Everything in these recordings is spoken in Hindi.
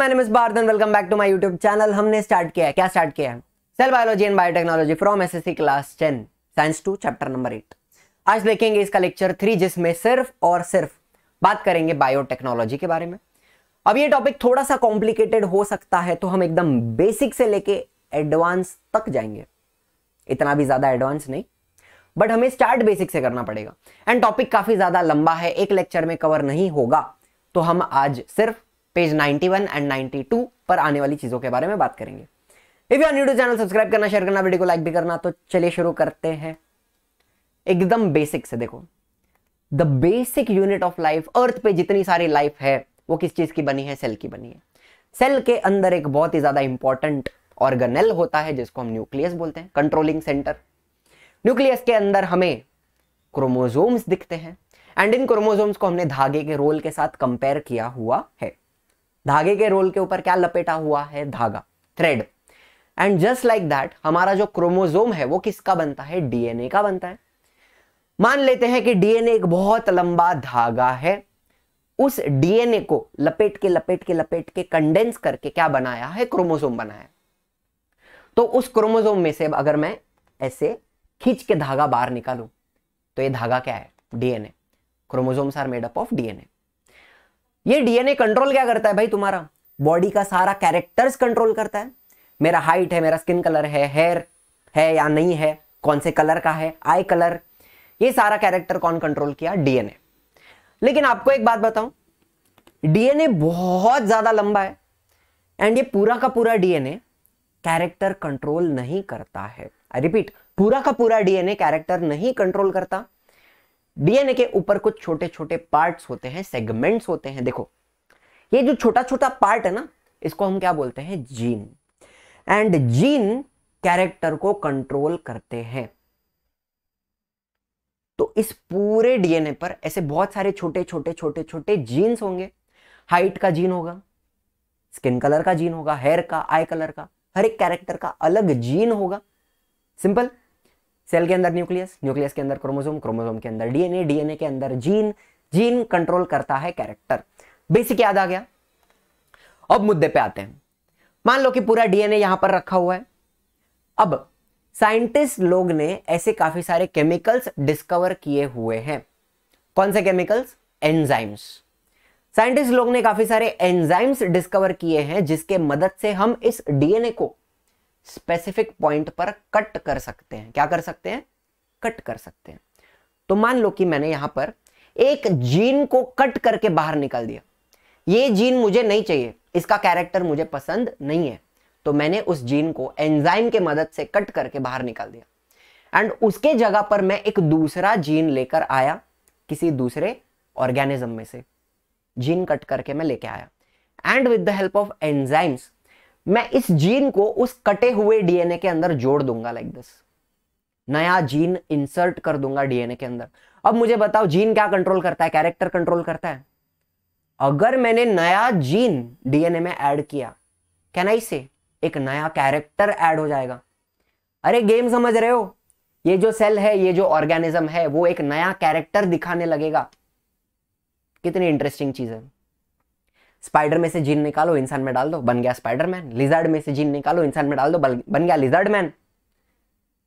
My name is welcome back to my YouTube channel हमने स्टार्ट किया है क्या स्टार्ट किया है cell biology and biotechnology from SSC class 10 science 2 chapter number 8 आज देखेंगे इसका लेक्चर 3 जिसमें सिर्फ और सिर्फ बात करेंगे बायोटेक्नोलॉजी के बारे में अब ये टॉपिक थोड़ा सा कॉम्प्लिकेटेड हो सकता है तो हम एकदम बेसिक से लेके एडवांस तक जाएंगे इतना भी ज्यादा एडवांस नहीं बट हमें स्टार्ट बेसिक से करना पड़ेगा एंड टॉपिक काफी ज्यादा लंबा है एक लेक्चर में कवर नहीं होगा तो हम आज सिर्फ पेज 91 एंड 92 पर आने वाली चीज़ों के बारे में बात करेंगे if you new channel subscribe करना शेयर करना वीडियो को लाइक भी करना तो चलिए शुरू करते हैं एकदम बेसिक से देखो the basic unit of life earth पे जितनी सारी लाइफ है वो किस चीज़ की बनी है सेल की बनी है सेल के अंदर एक बहुत ही ज़्यादा इंपॉर्टेंट ऑर्गेनेल होता है जिसको हम न्यूक्लियस बोलते हैं कंट्रोलिंग सेंटर न्यूक्लियस के अंदर हमें क्रोमोजोम्स दिखते हैं एंड इन क्रोमोजोम्स को हमने धागे के रोल के साथ कंपेयर किया हुआ है धागे के रोल के ऊपर क्या लपेटा हुआ है धागा thread and just like that हमारा जो क्रोमोजोम है वो किसका बनता है डीएनए का बनता है मान लेते हैं कि डीएनए एक बहुत लंबा धागा है उस डीएनए को लपेट के लपेट के लपेट के कंडेंस करके क्या बनाया है क्रोमोसोम बनाया तो उस क्रोमोसोम में से अगर मैं ऐसे खींच के धागा बाहर निकालूं तो ये धागा क्या है DNA chromosomes are made up of DNA ये डीएनए कंट्रोल क्या करता है भाई तुम्हारा बॉडी का सारा कैरेक्टर्स कंट्रोल करता है मेरा हाइट है मेरा स्किन कलर है हेयर है या नहीं है कौन से कलर का है आई कलर ये सारा कैरेक्टर कौन कंट्रोल किया डीएनए लेकिन आपको एक बात बताऊं डीएनए बहुत ज्यादा लंबा है एंड ये पूरा का पूरा डीएनए कैरेक्टर कंट्रोल नहीं करता है आई रिपीट पूरा का पूरा डीएनए कैरेक्टर नहीं कंट्रोल करता डीएनए के ऊपर कुछ छोटे छोटे पार्ट्स होते हैं सेगमेंट्स होते हैं देखो ये जो छोटा छोटा पार्ट है ना इसको हम क्या बोलते हैं जीन एंड जीन कैरेक्टर को कंट्रोल करते हैं तो इस पूरे डीएनए पर ऐसे बहुत सारे छोटे छोटे छोटे छोटे जीन्स होंगे हाइट का जीन होगा स्किन कलर का जीन होगा हेयर का आई कलर का हर एक कैरेक्टर का अलग जीन होगा सिंपल सेल के अंदर न्यूक्लियस न्यूक्लियस के अंदर क्रोमोजोम क्रोमोजोम के अंदर डीएनए डीएनए के अंदर जीन जीन कंट्रोल करता है कैरेक्टर बेसिक याद आ गया अब मुद्दे पे आते हैं मान लो कि पूरा डीएनए यहां पर रखा हुआ है अब साइंटिस्ट लोग ने ऐसे काफी सारे केमिकल्स डिस्कवर किए हुए हैं कौन से केमिकल्स एंजाइम्स साइंटिस्ट लोग ने काफी सारे एंजाइम्स डिस्कवर किए हैं जिसके मदद से हम इस डीएनए को स्पेसिफिक पॉइंट पर कट कर सकते हैं क्या कर सकते हैं कट कर सकते हैं तो मान लो कि मैंने यहां पर एक जीन को कट करके बाहर निकाल दिया ये जीन मुझे नहीं चाहिए इसका कैरेक्टर मुझे पसंद नहीं है तो मैंने उस जीन को एंजाइम के मदद से कट करके बाहर निकाल दिया एंड उसके जगह पर मैं एक दूसरा जीन लेकर आया किसी दूसरे ऑर्गेनिज्म में से जीन कट करके मैं लेके आया and with the help of enzymes मैं इस जीन को उस कटे हुए डीएनए के अंदर जोड़ दूंगा लाइक दिस नया जीन इंसर्ट कर दूंगा डीएनए के अंदर अब मुझे बताओ जीन क्या कंट्रोल करता है कैरेक्टर कंट्रोल करता है अगर मैंने नया जीन डीएनए में ऐड किया कैन आई से एक नया कैरेक्टर ऐड हो जाएगा अरे गेम समझ रहे हो ये जो सेल है ये जो ऑर्गेनिज्म है वो एक नया कैरेक्टर दिखाने लगेगा कितनी इंटरेस्टिंग चीज है स्पाइडर में से जीन निकालो इंसान में डाल दो बन गया स्पाइडरमैन लिजर्ड में से जीन निकालो इंसान में डाल दो बन गया लिजर्ड मैन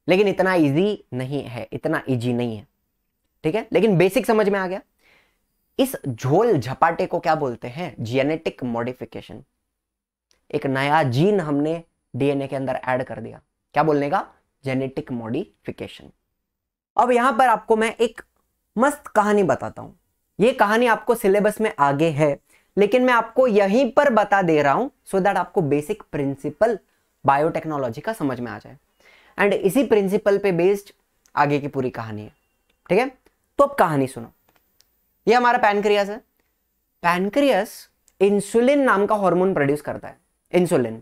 लेकिन इतना इजी नहीं है इतना इजी नहीं है ठीक है लेकिन बेसिक समझ में आ गया इस झोल झपाटे को क्या बोलते हैं जेनेटिक मॉडिफिकेशन एक नया जीन हमने डीएनए के अंदर ऐड कर दिया क्या बोलने का जेनेटिक मॉडिफिकेशन अब यहां पर आपको मैं एक मस्त कहानी बताता हूं ये कहानी आपको सिलेबस में आगे है लेकिन मैं आपको यहीं पर बता दे रहा हूं सो so दैट आपको बेसिक प्रिंसिपल बायोटेक्नोलॉजी का समझ में आ जाए एंड इसी प्रिंसिपल पे बेस्ड आगे की पूरी कहानी है ठीक है तो अब कहानी सुनो ये हमारा पैनक्रियास है पैनक्रियास इंसुलिन नाम का हार्मोन प्रोड्यूस करता है इंसुलिन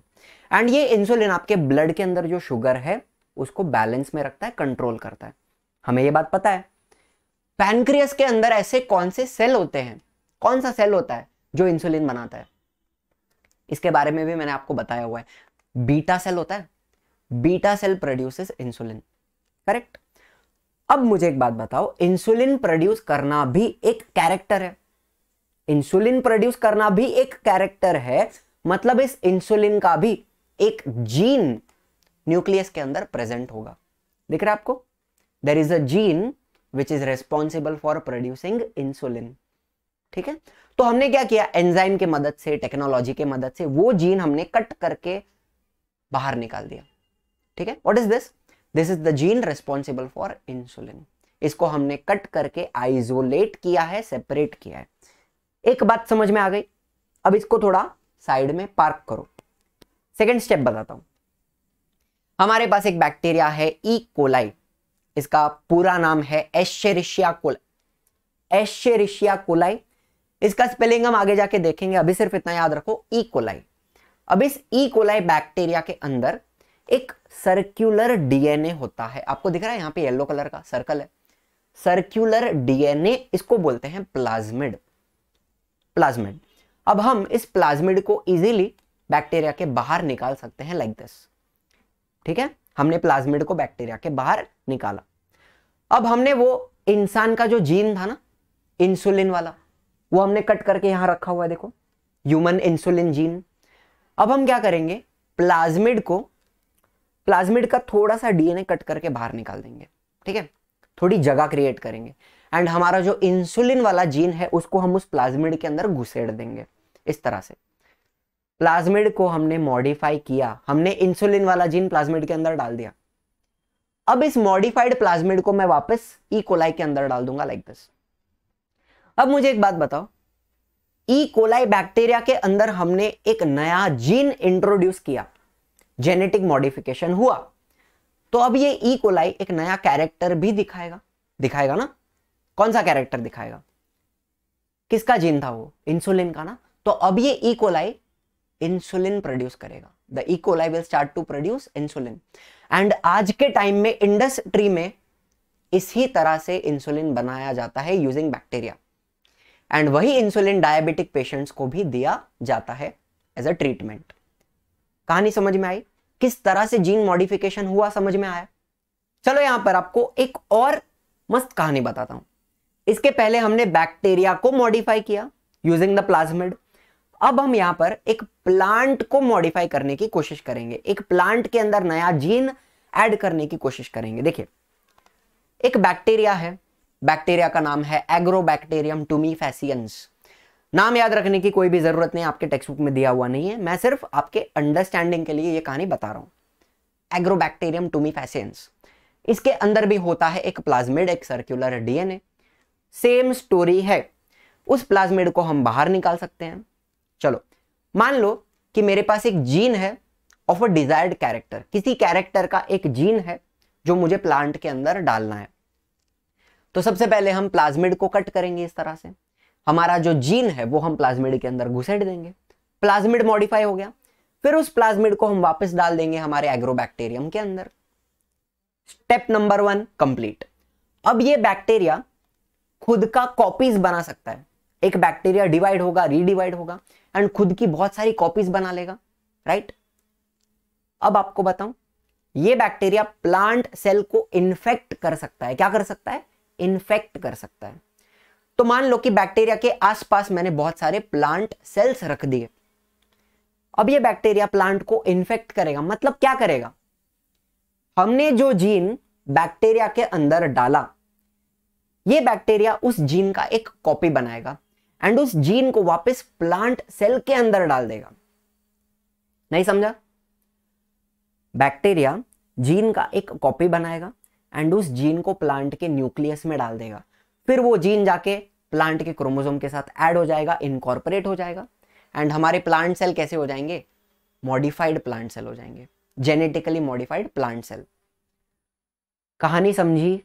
एंड ये इंसुलिन आपके ब्लड के अंदर जो शुगर है उसको बैलेंस में रखता है कंट्रोल करता है हमें ये बात पता है पैनक्रियास के अंदर ऐसे कौन से सेल होते हैं कौन सा सेल होता है जो इंसुलिन बनाता है इसके बारे में भी मैंने आपको बताया हुआ है बीटा सेल होता है beta cell produces insulin correct अब मुझे एक बात बताओ इंसुलिन प्रोड्यूस करना भी एक कैरेक्टर है इंसुलिन प्रोड्यूस करना भी एक कैरेक्टर है मतलब इस इंसुलिन का भी एक जीन न्यूक्लियस के अंदर प्रेजेंट होगा दिख रहा है आपको there is a gene which is responsible for producing insulin ठीक है तो हमने क्या किया एंजाइम के मदद से टेक्नोलॉजी के मदद से वो जीन हमने कट करके बाहर निकाल दिया ठीक है what is this this is the gene responsible for insulin इसको हमने कट करके आइसोलेट किया है सेपरेट किया है एक बात समझ में आ गई अब इसको थोड़ा साइड में पार्क करो सेकेंड स्टेप बताता हूं हमारे पास एक बैक्टीरिया है ई e. कोलाई इसका पूरा नाम है एशेरिशिया कोलाई एशेरिशिया कोलाई इसका स्पेलिंग हम आगे जाके देखेंगे अभी सिर्फ इतना याद रखो कोलाई e. अब इस ईकोलाई e. बैक्टीरिया के अंदर एक सर्क्यूलर डीएनए होता है आपको दिख रहा है यहां पे येलो कलर का सर्कल है सर्क्यूलर डीएनए इसको बोलते हैं प्लाज्मिड प्लाज्मिड अब हम इस प्लाज्मिड को इजीली बैक्टीरिया के बाहर निकाल सकते हैं लाइक दिस ठीक है हमने प्लाज्मिड को बैक्टीरिया के बाहर निकाला अब हमने वो इंसान का जो जीन था ना इंसुलिन वाला वो हमने कट करके यहाँ रखा हुआ है देखो ह्यूमन इंसुलिन जीन अब हम क्या करेंगे प्लाज्मिड को प्लाज्मिड का थोड़ा सा डीएनए कट करके बाहर निकाल देंगे ठीक है थोड़ी जगह क्रिएट करेंगे एंड हमारा जो इंसुलिन वाला जीन है उसको हम उस प्लाज्मिड के अंदर घुसेड़ देंगे इस तरह से प्लाज्मिड को हमने मॉडिफाई किया हमने इंसुलिन वाला जीन प्लाज्मिड के अंदर डाल दिया अब इस मॉडिफाइड प्लाज्मिड को मैं वापस ई e कोलाई के अंदर डाल दूंगा लाइक like दिस अब मुझे एक बात बताओ ई कोलाई बैक्टीरिया के अंदर हमने एक नया जीन इंट्रोड्यूस किया जेनेटिक मॉडिफिकेशन हुआ तो अब ये ई e. कोलाई एक नया कैरेक्टर भी दिखाएगा दिखाएगा ना कौन सा कैरेक्टर दिखाएगा किसका जीन था वो इंसुलिन का ना तो अब ये ई कोलाई इंसुलिन प्रोड्यूस करेगा the E coli will start to produce insulin and आज के टाइम में इंडस्ट्री में इसी तरह से इंसुलिन बनाया जाता है यूजिंग बैक्टीरिया एंड वही इंसुलिन डायबिटिक पेशेंट्स को भी दिया जाता है एज अ ट्रीटमेंट कहानी समझ में आई किस तरह से जीन मॉडिफिकेशन हुआ समझ में आया चलो यहां पर आपको एक और मस्त कहानी बताता हूं इसके पहले हमने बैक्टीरिया को मॉडिफाई किया यूजिंग द प्लाज्मिड अब हम यहां पर एक प्लांट को मॉडिफाई करने की कोशिश करेंगे एक प्लांट के अंदर नया जीन ऐड करने की कोशिश करेंगे देखिए एक बैक्टीरिया है बैक्टीरिया का नाम है एग्रोबैक्टेरियम टूमीफेसियंस नाम याद रखने की कोई भी जरूरत नहीं आपके टेक्स्ट बुक में दिया हुआ नहीं है मैं सिर्फ आपके अंडरस्टैंडिंग के लिए ये कहानी बता रहा हूँ एग्रोबैक्टेरियम टूमीफेसियंस इसके अंदर भी होता है एक प्लाज्मिड एक सर्क्यूलर डीएनए सेम स्टोरी है उस प्लाज्मिड को हम बाहर निकाल सकते हैं चलो मान लो कि मेरे पास एक जीन है ऑफ अ डिजायर्ड कैरेक्टर किसी कैरेक्टर का एक जीन है जो मुझे प्लांट के अंदर डालना है तो सबसे पहले हम प्लाज्मिड को कट करेंगे इस तरह से हमारा जो जीन है वो हम प्लाज्मिड के अंदर घुसेड़ देंगे प्लाज्मिड मॉडिफाई हो गया फिर उस प्लाज्मिड को हम वापस डाल देंगे हमारे एग्रोबैक्टेरियम के अंदर स्टेप नंबर वन कंप्लीट अब ये बैक्टीरिया खुद का कॉपीज बना सकता है एक बैक्टीरिया डिवाइड होगा रीडिवाइड होगा एंड खुद की बहुत सारी कॉपीज बना लेगा राइट अब आपको बताऊं ये बैक्टीरिया प्लांट सेल को इन्फेक्ट कर सकता है क्या कर सकता है इन्फेक्ट कर सकता है तो मान लो कि बैक्टीरिया के आसपास मैंने बहुत सारे प्लांट सेल्स रख दिए अब ये बैक्टीरिया प्लांट को इन्फेक्ट करेगा मतलब क्या करेगा हमने जो जीन बैक्टीरिया के अंदर डाला ये बैक्टीरिया उस जीन का एक कॉपी बनाएगा एंड उस जीन को वापस प्लांट सेल के अंदर डाल देगा नहीं समझा बैक्टीरिया जीन का एक कॉपी बनाएगा एंड उस जीन को प्लांट के न्यूक्लियस में डाल देगा फिर वो जीन जाके प्लांट के क्रोमोजोम के साथ ऐड हो जाएगा इनकॉर्पोरेट हो जाएगा एंड हमारे प्लांट सेल कैसे हो जाएंगे मॉडिफाइड प्लांट सेल हो जाएंगे जेनेटिकली मॉडिफाइड प्लांट सेल कहानी समझी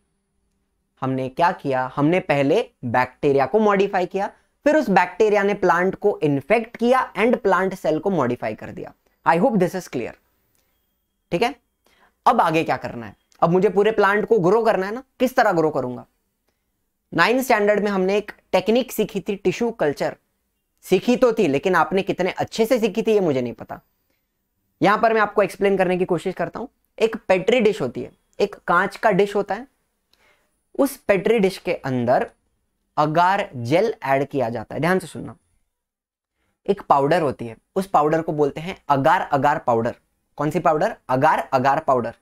हमने क्या किया हमने पहले बैक्टीरिया को मॉडिफाई किया फिर उस बैक्टीरिया ने प्लांट को इन्फेक्ट किया एंड प्लांट सेल को मॉडिफाई कर दिया I hope this is clear ठीक है अब आगे क्या करना है अब मुझे पूरे प्लांट को ग्रो करना है ना किस तरह ग्रो करूंगा नाइन्थ स्टैंडर्ड में हमने एक टेक्निक सीखी थी टिश्यू कल्चर सीखी तो थी लेकिन आपने कितने अच्छे से सीखी थी ये मुझे नहीं पता यहां पर मैं आपको एक्सप्लेन करने की कोशिश करता हूं एक पेट्री डिश होती है एक कांच का डिश होता है उस पेट्री डिश के अंदर अगार जेल ऐड किया जाता है ध्यान से सुनना एक पाउडर होती है उस पाउडर को बोलते हैं अगार अगार पाउडर कौन सी पाउडर अगार अगार पाउडर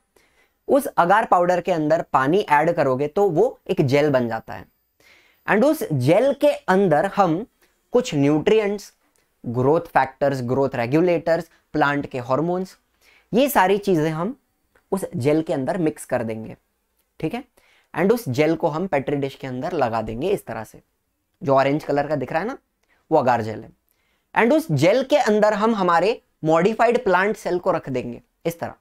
उस अगार पाउडर के अंदर पानी ऐड करोगे तो वो एक जेल बन जाता है एंड उस जेल के अंदर हम कुछ nutrients growth factors growth regulators plant के हॉर्मोन्स ये सारी चीज़ें हम उस जेल के अंदर मिक्स कर देंगे ठीक है एंड उस जेल को हम पेट्री डिश के अंदर लगा देंगे इस तरह से जो ऑरेंज कलर का दिख रहा है ना वो अगार जेल है एंड उस जेल के अंदर हम हमारे मॉडिफाइड प्लांट सेल को रख देंगे इस तरह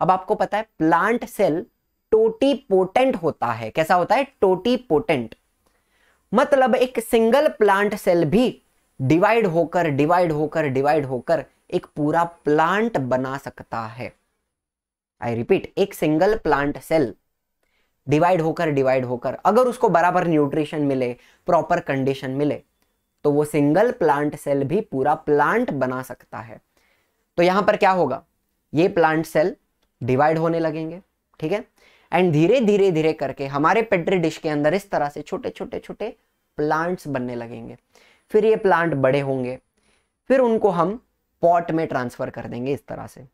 अब आपको पता है प्लांट सेल टोटी पोटेंट होता है कैसा होता है टोटी पोटेंट मतलब एक सिंगल प्लांट सेल भी डिवाइड होकर डिवाइड होकर डिवाइड होकर एक पूरा प्लांट बना सकता है आई रिपीट एक सिंगल प्लांट सेल डिवाइड होकर डिवाइड होकर अगर उसको बराबर न्यूट्रिशन मिले प्रॉपर कंडीशन मिले तो वो सिंगल प्लांट सेल भी पूरा प्लांट बना सकता है तो यहां पर क्या होगा ये प्लांट सेल डिवाइड होने लगेंगे ठीक है एंड धीरे धीरे धीरे करके हमारे पेट्री डिश के अंदर इस तरह से छोटे छोटे छोटे प्लांट्स बनने लगेंगे फिर ये प्लांट बड़े होंगे फिर उनको हम पॉट में ट्रांसफर कर देंगे इस तरह से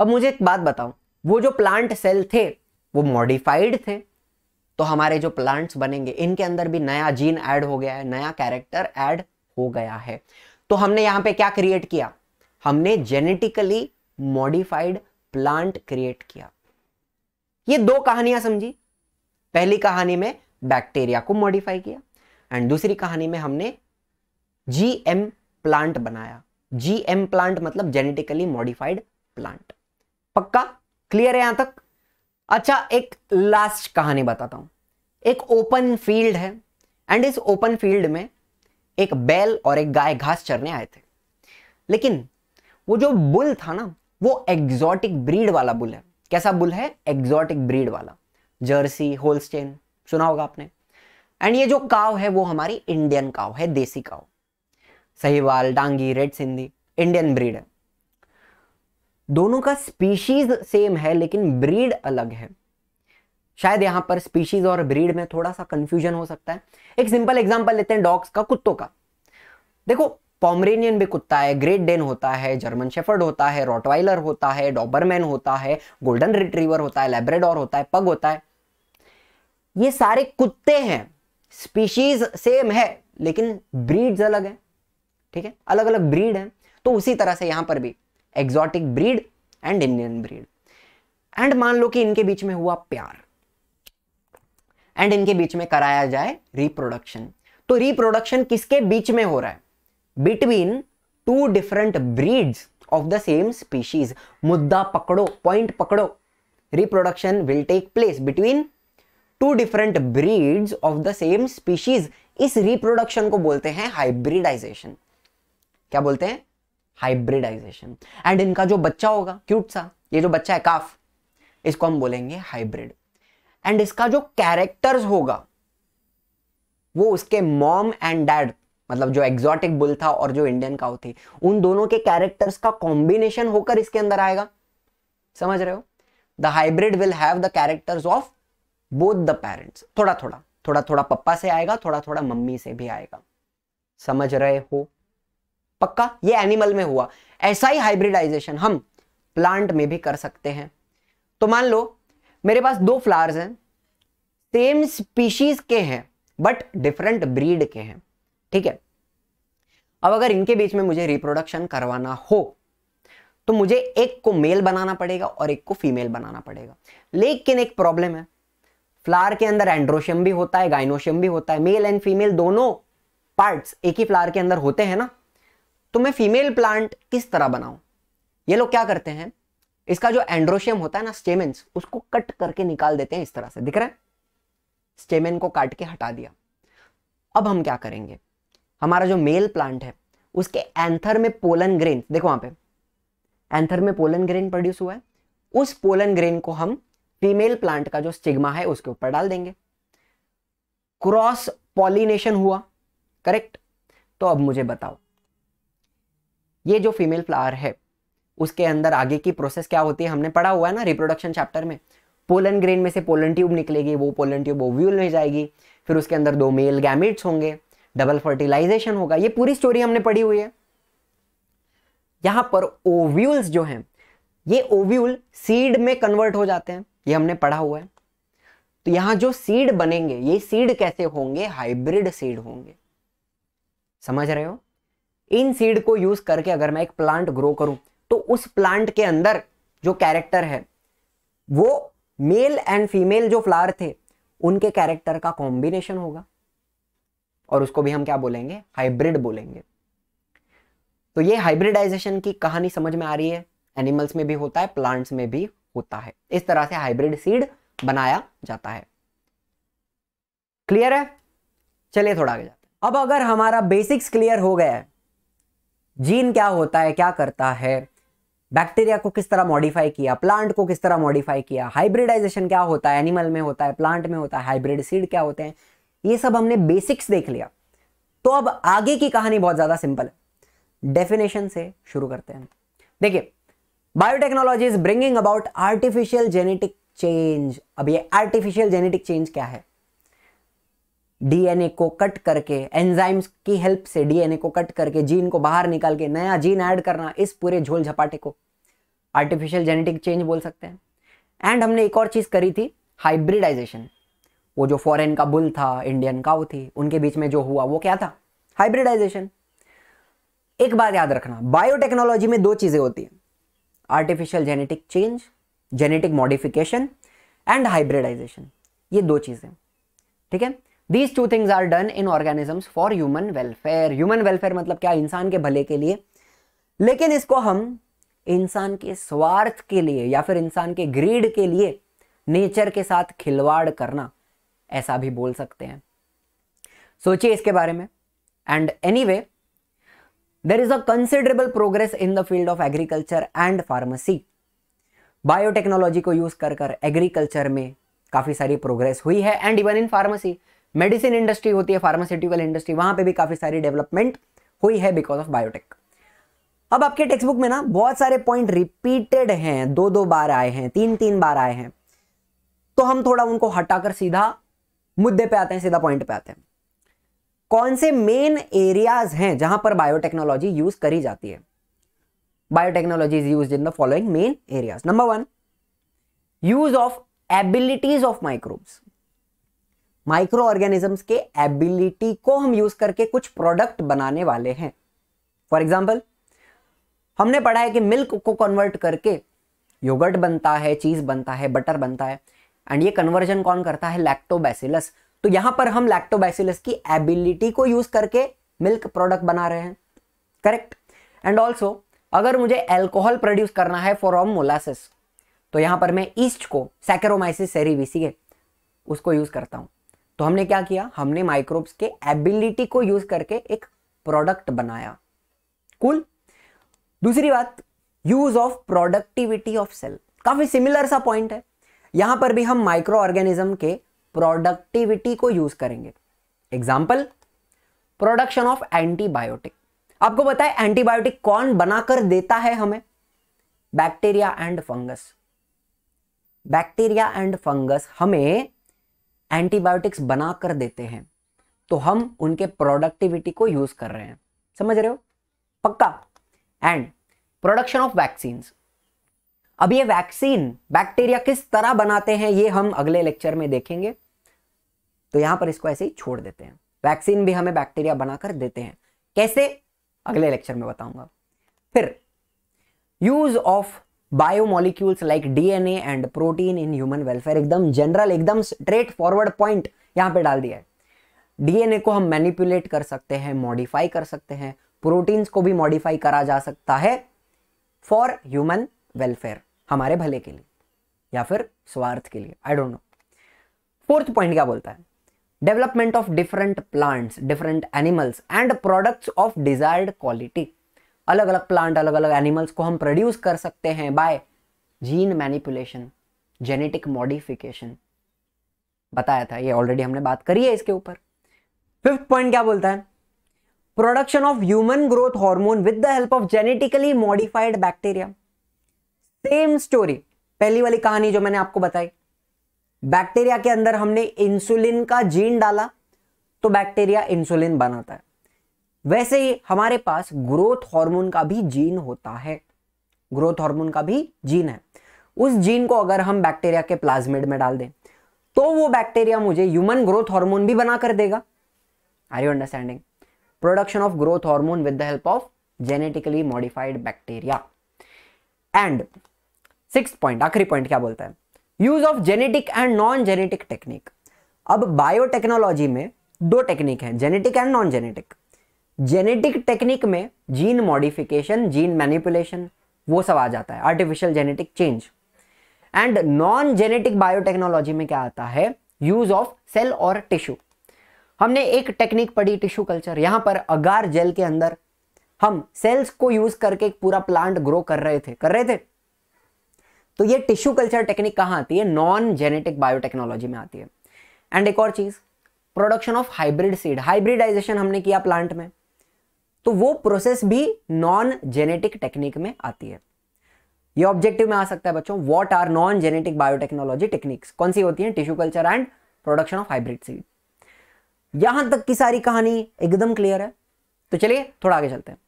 अब मुझे एक बात बताओ वो जो प्लांट सेल थे वो मॉडिफाइड थे तो हमारे जो प्लांट्स बनेंगे इनके अंदर भी नया जीन ऐड हो गया है नया कैरेक्टर ऐड हो गया है तो हमने यहां पे क्या क्रिएट किया हमने जेनेटिकली मॉडिफाइड प्लांट क्रिएट किया ये दो कहानियां समझी पहली कहानी में बैक्टीरिया को मॉडिफाई किया एंड दूसरी कहानी में हमने जीएम प्लांट बनाया जीएम प्लांट मतलब जेनेटिकली मॉडिफाइड प्लांट पक्का क्लियर है यहां तक अच्छा एक लास्ट कहानी बताता हूं एक ओपन फील्ड है एंड इस ओपन फील्ड में एक बैल और एक गाय घास चरने आए थे लेकिन वो जो बुल था ना वो एग्जॉटिक ब्रीड वाला बुल है कैसा बुल है एग्जॉटिक ब्रीड वाला जर्सी होलस्टेन सुना होगा आपने एंड ये जो काव है वो हमारी इंडियन काव है देसी cow Sahiwal Dangi red Sindhi Indian breed है दोनों का स्पीशीज सेम है लेकिन ब्रीड अलग है शायद यहां पर स्पीशीज और ब्रीड में थोड़ा सा कंफ्यूजन हो सकता है एक सिंपल एग्जांपल लेते हैं डॉग्स का कुत्तों का देखो पॉमरेनियन भी कुत्ता है ग्रेट डेन होता है जर्मन शेफर्ड होता है रॉटवाइलर होता है डॉबरमैन होता है गोल्डन रिट्रीवर होता है लेब्रेडोर होता है पग होता है ये सारे कुत्ते हैं स्पीशीज सेम है लेकिन ब्रीड्स अलग है ठीक है अलग अलग ब्रीड है तो उसी तरह से यहां पर भी exotic breed and Indian breed and मान लो कि इनके बीच में हुआ प्यार एंड इनके बीच में कराया जाए रिप्रोडक्शन तो रिप्रोडक्शन किसके बीच में हो रहा है between two different breeds of the same species मुद्दा पकड़ो पॉइंट पकड़ो reproduction will take place between two different breeds of the same species इस रिप्रोडक्शन को बोलते हैं हाइब्रिडाइजेशन क्या बोलते हैं हाइब्रिडाइजेशन एंड इनका जो बच्चा होगा क्यूट सा ये जो बच्चा है काफ इसको हम बोलेंगे हाइब्रिड एंड इसका जो कैरेक्टर्स होगा वो उसके मॉम एंड डैड मतलब जो एग्जॉटिक बुल था और जो इंडियन काउ थी उन दोनों के कैरेक्टर्स का कॉम्बिनेशन होकर इसके अंदर आएगा समझ रहे हो the hybrid will have the characters of both the parents थोड़ा थोड़ा थोड़ा थोड़ा पप्पा से आएगा थोड़ा थोड़ा मम्मी से भी आएगा समझ रहे हो पक्का ये एनिमल में हुआ ऐसा ही हाइब्रिडाइजेशन हम प्लांट में भी कर सकते हैं तो मान लो मेरे पास दो फ्लावर्स हैं सेम स्पीशीज के हैं बट डिफरेंट ब्रीड के हैं ठीक है अब अगर इनके बीच में मुझे रिप्रोडक्शन करवाना हो तो मुझे एक को मेल बनाना पड़ेगा और एक को फीमेल बनाना पड़ेगा लेकिन एक प्रॉब्लम है फ्लावर के अंदर एंड्रोशियम भी होता है गाइनोशियम भी होता है मेल एंड फीमेल दोनों पार्ट्स एक ही फ्लावर के अंदर होते हैं ना तो मैं फीमेल प्लांट किस तरह बनाऊं ये लोग क्या करते हैं इसका जो एंड्रोशियम होता है ना स्टेमेंस उसको कट करके निकाल देते हैं इस तरह से दिख रहा है स्टेमेन को काट के हटा दिया अब हम क्या करेंगे हमारा जो मेल प्लांट है उसके एंथर में पोलन ग्रेन देखो वहां पे एंथर में पोलन ग्रेन प्रोड्यूस हुआ है उस पोलन ग्रेन को हम फीमेल प्लांट का जो स्टिग्मा है उसके ऊपर डाल देंगे क्रॉस पॉलिनेशन हुआ करेक्ट तो अब मुझे बताओ ये जो फीमेल फ्लावर है उसके अंदर आगे की प्रोसेस क्या होती है हमने पढ़ा हुआ है ना रिप्रोडक्शन चैप्टर में पोलन ग्रेन में से पोलन ट्यूब निकलेगी वो पोलन ट्यूब ओव्यूल में जाएगी फिर उसके अंदर दो मेल गैमिट्स होंगे डबल फर्टिलाइजेशन होगा ये पूरी स्टोरी हमने पढ़ी हुई है यहां पर ओव्यूल्स जो हैं ये ओव्यूल सीड में कन्वर्ट हो जाते हैं ये हमने पढ़ा हुआ है तो यहां जो सीड बनेंगे ये सीड कैसे होंगे हाइब्रिड सीड होंगे समझ रहे हो इन सीड को यूज करके अगर मैं एक प्लांट ग्रो करूं तो उस प्लांट के अंदर जो कैरेक्टर है वो मेल एंड फीमेल जो फ्लावर थे उनके कैरेक्टर का कॉम्बिनेशन होगा और उसको भी हम क्या बोलेंगे हाइब्रिड बोलेंगे तो ये हाइब्रिडाइजेशन की कहानी समझ में आ रही है एनिमल्स में भी होता है प्लांट्स में भी होता है इस तरह से हाइब्रिड सीड बनाया जाता है क्लियर है चलिए थोड़ा आगे जाते हैं अब अगर हमारा बेसिक्स क्लियर हो गया है जीन क्या होता है क्या करता है बैक्टीरिया को किस तरह मॉडिफाई किया प्लांट को किस तरह मॉडिफाई किया हाइब्रिडाइजेशन क्या होता है एनिमल में होता है प्लांट में होता है हाइब्रिड सीड क्या होते हैं ये सब हमने बेसिक्स देख लिया तो अब आगे की कहानी बहुत ज्यादा सिंपल है डेफिनेशन से शुरू करते हैं देखिए biotechnology is bringing about artificial genetic change अब ये आर्टिफिशियल जेनेटिक चेंज क्या है डीएनए को कट करके एंजाइम्स की हेल्प से डीएनए को कट करके जीन को बाहर निकाल के नया जीन ऐड करना इस पूरे झोल झपाटे को आर्टिफिशियल जेनेटिक चेंज बोल सकते हैं एंड हमने एक और चीज करी थी हाइब्रिडाइजेशन वो जो फॉरेन का बुल था इंडियन काउ थी उनके बीच में जो हुआ वो क्या था हाइब्रिडाइजेशन एक बात याद रखना बायोटेक्नोलॉजी में दो चीज़ें होती हैं artificial genetic change genetic modification and hybridization ये दो चीज़ें ठीक है these two things are done in organisms for human welfare human welfare मतलब क्या इंसान के भले के लिए लेकिन इसको हम इंसान के स्वार्थ के लिए या फिर इंसान के ग्रीड के लिए नेचर के साथ खिलवाड़ करना ऐसा भी बोल सकते हैं सोचिए इसके बारे में and anyway there is a considerable progress in the field of agriculture and pharmacy biotechnology को यूज कर कर एग्रीकल्चर में काफ़ी सारी प्रोग्रेस हुई है and even in pharmacy medicine industry होती है फार्मास्यूटिकल इंडस्ट्री वहां पे भी काफ़ी सारी डेवलपमेंट हुई है बिकॉज ऑफ बायोटेक अब आपके टेक्स्ट बुक में ना बहुत सारे पॉइंट रिपीटेड हैं दो दो बार आए हैं तीन तीन बार आए हैं तो हम थोड़ा उनको हटाकर सीधा मुद्दे पे आते हैं सीधा पॉइंट पे आते हैं कौन से मेन एरियाज हैं जहां पर बायोटेक्नोलॉजी यूज करी जाती है biotechnology is use in the following main areas number one use of abilities of microbes microorganisms के एबिलिटी को हम यूज करके कुछ प्रोडक्ट बनाने वाले हैं फॉर एग्जाम्पल हमने पढ़ा है कि मिल्क को कन्वर्ट करके योगर्ट बनता है चीज बनता है बटर बनता है एंड ये कन्वर्जन कौन करता है लैक्टोबैसिलस तो यहां पर हम लैक्टोबैसिलस की एबिलिटी को यूज करके मिल्क प्रोडक्ट बना रहे हैं करेक्ट एंड ऑल्सो अगर मुझे एल्कोहल प्रोड्यूस करना है फॉर ऑम मोलासिस तो यहां पर मैं ईस्ट को सैकेरोमाइसिस सेरीविसी है उसको यूज करता हूं तो हमने क्या किया हमने माइक्रोब्स के एबिलिटी को यूज करके एक प्रोडक्ट बनाया कूल cool? दूसरी बात use of productivity of cell काफी सिमिलर सा पॉइंट है यहां पर भी हम माइक्रो ऑर्गेनिज्म के प्रोडक्टिविटी को यूज करेंगे एग्जाम्पल प्रोडक्शन ऑफ एंटीबायोटिक आपको पता है एंटीबायोटिक कौन बनाकर देता है हमें bacteria and fungus bacteria and fungus हमें एंटीबायोटिक्स बनाकर देते हैं तो हम उनके प्रोडक्टिविटी को यूज कर रहे हैं समझ रहे हो पक्का एंड प्रोडक्शन ऑफ वैक्सीन अब ये वैक्सीन बैक्टीरिया किस तरह बनाते हैं ये हम अगले लेक्चर में देखेंगे तो यहां पर इसको ऐसे ही छोड़ देते हैं वैक्सीन भी हमें बैक्टीरिया बनाकर देते हैं कैसे अगले लेक्चर में बताऊंगा फिर use of biomolecules like DNA and protein in human welfare एकदम जनरल एकदम स्ट्रेट फॉरवर्ड पॉइंट यहां पे डाल दिया है डीएनए को हम मैनिपुलेट कर सकते हैं मॉडिफाई कर सकते हैं प्रोटीन्स को भी मॉडिफाई करा जा सकता है फॉर ह्यूमन वेलफेयर हमारे भले के लिए या फिर स्वार्थ के लिए I don't know fourth point क्या बोलता है development of different plants different animals and products of desired quality अलग अलग प्लांट अलग अलग एनिमल्स को हम प्रोड्यूस कर सकते हैं by gene manipulation genetic modification बताया था ये ऑलरेडी हमने बात करी है इसके ऊपर फिफ्थ पॉइंट क्या बोलता है production of human growth hormone with the help of genetically modified bacteria same story पहली वाली कहानी जो मैंने आपको बताई बैक्टीरिया के अंदर हमने इंसुलिन का जीन डाला तो बैक्टीरिया इंसुलिन बनाता है वैसे ही हमारे पास ग्रोथ हार्मोन का भी जीन होता है ग्रोथ हार्मोन का भी जीन है उस जीन को अगर हम बैक्टीरिया के प्लाज्मिड में डाल दें तो वो बैक्टीरिया मुझे ह्यूमन ग्रोथ हार्मोन भी बना कर देगा are you understanding production of growth hormone with the help of genetically modified bacteria and six point आखिरी पॉइंट क्या बोलता है use of genetic and non genetic technique अब बायोटेक्नोलॉजी में दो टेक्निक है genetic and non genetic genetic technique में जीन मॉडिफिकेशन जीन मैनिपुलेशन वो सब आ जाता है artificial genetic change and non genetic biotechnology में क्या आता है यूज ऑफ सेल और टिश्यू हमने एक टेक्निक पढ़ी टिश्यू कल्चर यहां पर अगार जेल के अंदर हम सेल्स को यूज करके एक पूरा प्लांट ग्रो कर रहे थे कर रहे थे तो ये टिश्यू कल्चर टेक्निक कहाँ आती है नॉन जेनेटिक बायोटेक्नोलॉजी में आती है एंड एक और चीज़ production of hybrid seed hybridization हमने किया प्लांट में तो वो प्रोसेस भी नॉन जेनेटिक टेक्निक में आती है ये ऑब्जेक्टिव में आ सकता है बच्चों what are non genetic biotechnology techniques कौन सी होती हैं tissue culture and production of hybrid seed यहां तक की सारी कहानी एकदम क्लियर है तो चलिए थोड़ा आगे चलते हैं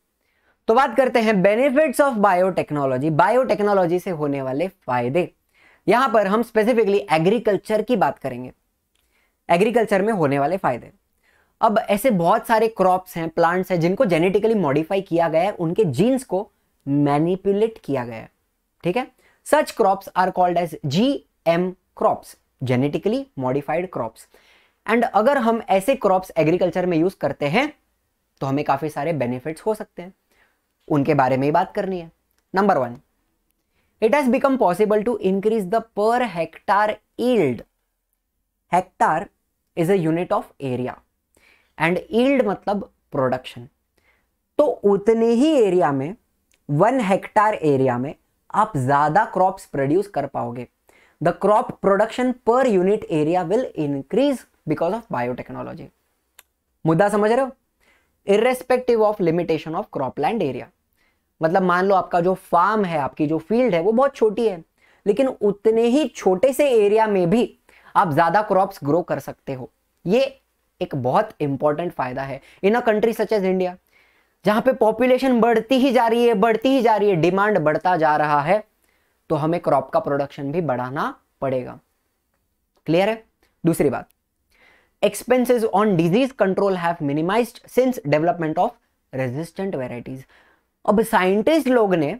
तो बात करते हैं बेनिफिट्स ऑफ बायोटेक्नोलॉजी बायोटेक्नोलॉजी से होने वाले फायदे यहां पर हम स्पेसिफिकली एग्रीकल्चर की बात करेंगे एग्रीकल्चर में होने वाले फायदे अब ऐसे बहुत सारे क्रॉप्स हैं प्लांट्स हैं जिनको जेनेटिकली मॉडिफाई किया गया है उनके जीन्स को मैनिपुलेट किया गया है ठीक है such crops are called as G M crops genetically modified crops and अगर हम ऐसे क्रॉप्स एग्रीकल्चर में यूज करते हैं तो हमें काफी सारे बेनिफिट्स हो सकते हैं उनके बारे में ही बात करनी है number one it has become possible to increase the per hectare yield hectare is a unit of area and yield मतलब प्रोडक्शन तो उतने ही एरिया में वन हेक्टार एरिया में आप ज़्यादा क्रॉप्स प्रोड्यूस कर पाओगे the crop production per unit area will increase because of biotechnology मुद्दा समझ रहे हो irrespective of limitation of cropland area मतलब मान लो आपका जो फार्म है आपकी जो फील्ड है वो बहुत छोटी है लेकिन उतने ही छोटे से एरिया में भी आप ज्यादा क्रॉप्स ग्रो कर सकते हो ये एक बहुत इंपॉर्टेंट फायदा है in a country such as India जहां पे पॉपुलेशन बढ़ती ही जा रही है बढ़ती ही जा रही है डिमांड बढ़ता जा रहा है तो हमें क्रॉप का प्रोडक्शन भी बढ़ाना पड़ेगा क्लियर है दूसरी बात expenses on disease control have minimized since development of resistant varieties. अब साइंटिस्ट लोग ने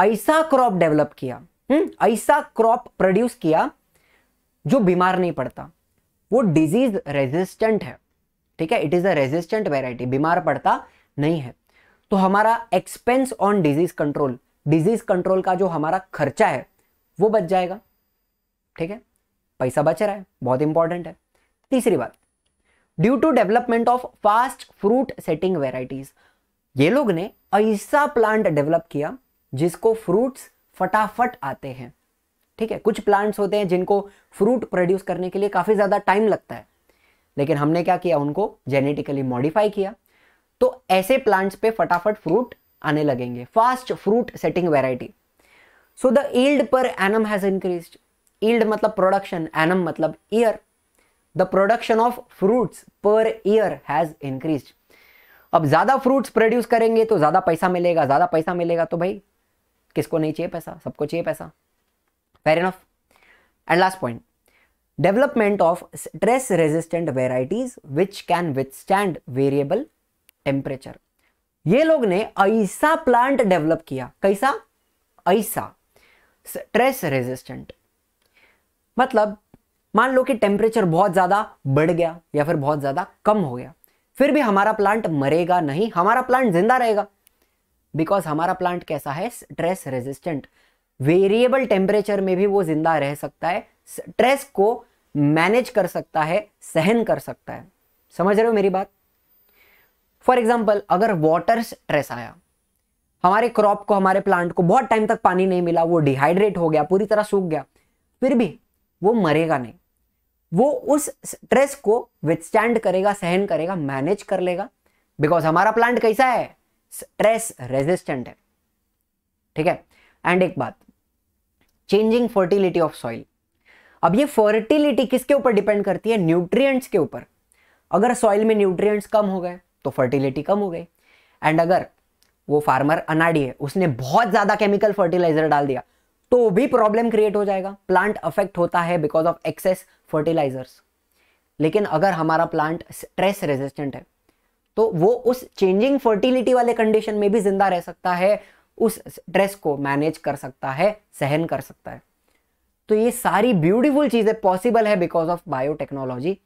ऐसा क्रॉप डेवलप किया हम्म, ऐसा क्रॉप प्रोड्यूस किया जो बीमार नहीं पड़ता वो डिजीज रेजिस्टेंट है ठीक है it is a resistant variety बीमार पड़ता नहीं है तो हमारा expense on disease control disease control का जो हमारा खर्चा है वो बच जाएगा ठीक है पैसा बच रहा है बहुत इंपॉर्टेंट है तीसरी बात due to development of fast fruit setting varieties ये लोग ने ऐसा प्लांट डेवलप किया जिसको फ्रूट्स फटाफट आते हैं ठीक है कुछ प्लांट्स होते हैं जिनको फ्रूट प्रोड्यूस करने के लिए काफ़ी ज़्यादा टाइम लगता है लेकिन हमने क्या किया उनको जेनेटिकली मॉडिफाई किया तो ऐसे प्लांट्स पे फटाफट फ्रूट आने लगेंगे fast fruit setting variety so the yield per annum has increase yield मतलब प्रोडक्शन एनम मतलब year the production of fruits per year has increase अब ज़्यादा फ्रूट्स प्रोड्यूस करेंगे तो ज़्यादा पैसा मिलेगा ज़्यादा पैसा मिलेगा तो भाई किसको नहीं चाहिए पैसा सबको चाहिए पैसा fair enough and last point development of stress resistant varieties which can withstand variable temperature ये लोग ने ऐसा प्लांट डेवलप किया कैसा ऐसा स्ट्रेस रेजिस्टेंट मतलब मान लो कि टेम्परेचर बहुत ज़्यादा बढ़ गया या फिर बहुत ज़्यादा कम हो गया फिर भी हमारा प्लांट मरेगा नहीं हमारा प्लांट जिंदा रहेगा बिकॉज हमारा प्लांट कैसा है स्ट्रेस रेजिस्टेंट वेरिएबल टेम्परेचर में भी वो जिंदा रह सकता है स्ट्रेस को मैनेज कर सकता है सहन कर सकता है समझ रहे हो मेरी बात फॉर एग्जाम्पल अगर वाटर स्ट्रेस आया हमारे क्रॉप को हमारे प्लांट को बहुत टाइम तक पानी नहीं मिला वो डिहाइड्रेट हो गया पूरी तरह सूख गया फिर भी वो मरेगा नहीं वो उस स्ट्रेस को विथस्टैंड करेगा सहन करेगा मैनेज कर लेगा बिकॉज हमारा प्लांट कैसा है स्ट्रेस रेजिस्टेंट है ठीक है एंड एक बात चेंजिंग फर्टिलिटी ऑफ सॉइल अब ये फर्टिलिटी किसके ऊपर डिपेंड करती है न्यूट्रिएंट्स के ऊपर अगर सॉइल में न्यूट्रिएंट्स कम हो गए तो फर्टिलिटी कम हो गई एंड अगर वो फार्मर अनाड़ी है उसने बहुत ज़्यादा केमिकल फर्टिलाइजर डाल दिया तो भी प्रॉब्लम क्रिएट हो जाएगा प्लांट अफेक्ट होता है बिकॉज ऑफ एक्सेस फर्टिलाइजर्स लेकिन अगर हमारा प्लांट स्ट्रेस रेजिस्टेंट है तो वो उस चेंजिंग फर्टिलिटी वाले कंडीशन में भी जिंदा रह सकता है उस स्ट्रेस को मैनेज कर सकता है सहन कर सकता है तो ये सारी ब्यूटीफुल चीज़ें पॉसिबल है बिकॉज ऑफ बायोटेक्नोलॉजी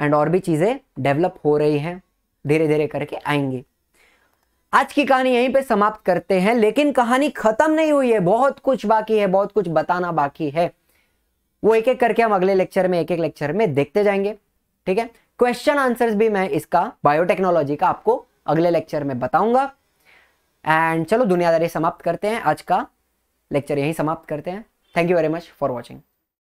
एंड और भी चीज़ें डेवलप हो रही हैं धीरे धीरे करके आएंगी आज की कहानी यहीं पे समाप्त करते हैं लेकिन कहानी खत्म नहीं हुई है बहुत कुछ बाकी है बहुत कुछ बताना बाकी है वो एक एक करके हम अगले लेक्चर में एक एक लेक्चर में देखते जाएंगे ठीक है क्वेश्चन आंसर्स भी मैं इसका बायोटेक्नोलॉजी का आपको अगले लेक्चर में बताऊंगा एंड चलो दुनियादारी समाप्त करते हैं आज का लेक्चर यहीं समाप्त करते हैं thank you very much for watching